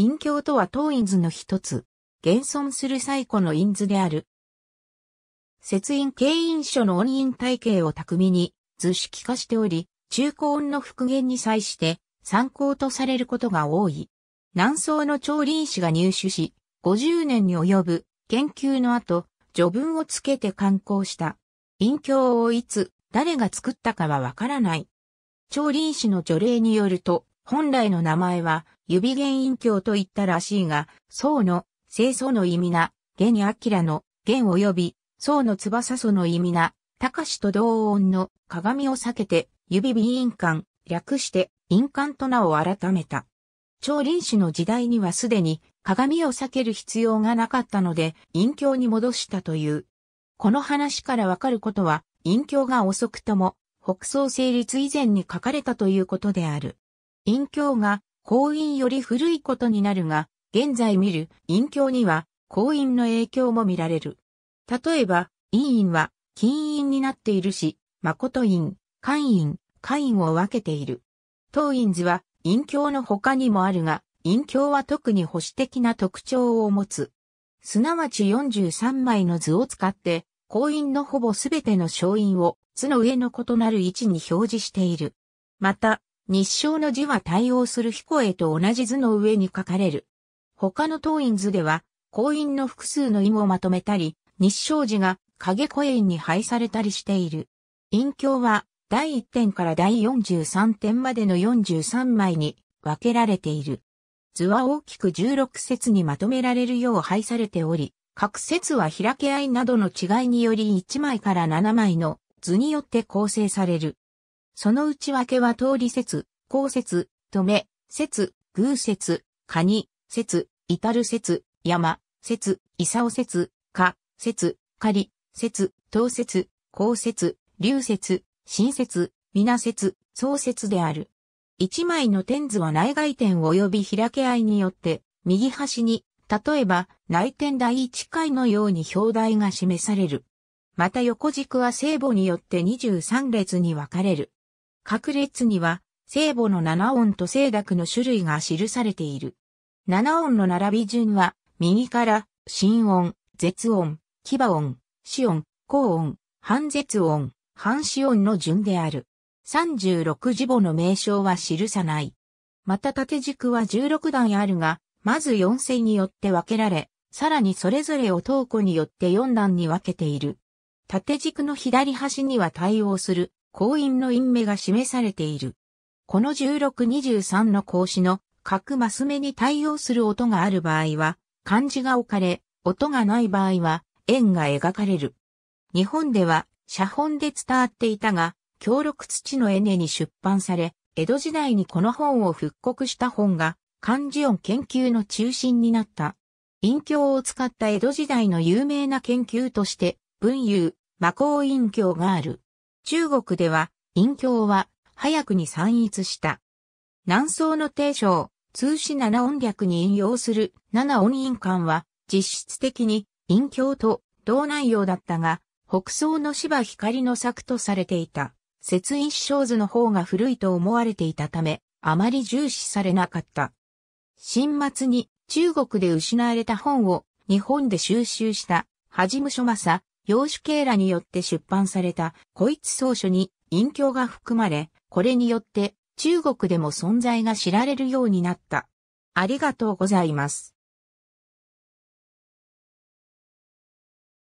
陰教とは当院図の一つ。現存する最古の院図である。節印経印書の音印体系を巧みに図式化しており、中古音の復元に際して参考とされることが多い。南宋の調林師が入手し、50年に及ぶ研究の後、序文をつけて刊行した。隠居をいつ、誰が作ったかはわからない。調林師の除霊によると、本来の名前は、指原院教と言ったらしいが、宋の、清楚の意味な、現に明の、弦及び、宋の翼祖の意味な、高しと同音の鏡を避けて、指美印鑑、略して、印鑑と名を改めた。超臨死の時代にはすでに、鏡を避ける必要がなかったので、陰教に戻したという。この話からわかることは、陰教が遅くとも、北宋成立以前に書かれたということである。陰教が後院より古いことになるが、現在見る陰教には後院の影響も見られる。例えば、陰院は金院になっているし、誠院、官院、下院を分けている。当院図は陰教の他にもあるが、陰教は特に保守的な特徴を持つ。すなわち43枚の図を使って、後院のほぼすべての小院を図の上の異なる位置に表示している。また、日照の字は対応する彦へと同じ図の上に書かれる。他の当院図では、後院の複数の意をまとめたり、日照字が影古院に配されたりしている。院教は第1点から第43点までの43枚に分けられている。図は大きく16節にまとめられるよう配されており、各節は開け合いなどの違いにより1枚から7枚の図によって構成される。その内訳は通り説、公説、止め、説、偶説、カニ、説、至る説、山、説、伊佐説、か、説、仮、説、当説、公説、流説、新説、皆説、創説である。一枚の点図は内外点及び開け合いによって、右端に、例えば、内点第一回のように表題が示される。また横軸は聖母によって23列に分かれる。各列には、聖母の七音と聖濁の種類が記されている。七音の並び順は、右から、心音、絶音、牙音、死音、高音、半絶音、半死音の順である。三十六字母の名称は記さない。また縦軸は十六段あるが、まず四線によって分けられ、さらにそれぞれを等個によって四段に分けている。縦軸の左端には対応する後院の因名が示されている。この1623の格子の各マス目に対応する音がある場合は、漢字が置かれ、音がない場合は、円が描かれる。日本では、写本で伝わっていたが、協力土のエネに出版され、江戸時代にこの本を復刻した本が、漢字音研究の中心になった。陰教を使った江戸時代の有名な研究として、文雄、魔法陰教がある。中国では、陰教は、早くに散逸した。南宋の定将、通史七音略に引用する七音印鑑は、実質的に陰教と同内容だったが、北宋の芝光の作とされていた、節一章図の方が古いと思われていたため、あまり重視されなかった。新末に中国で失われた本を日本で収集した、はじむしょまさ、洋酒系らによって出版された、こいつ草書に隠居が含まれ、これによって中国でも存在が知られるようになった。ありがとうございます。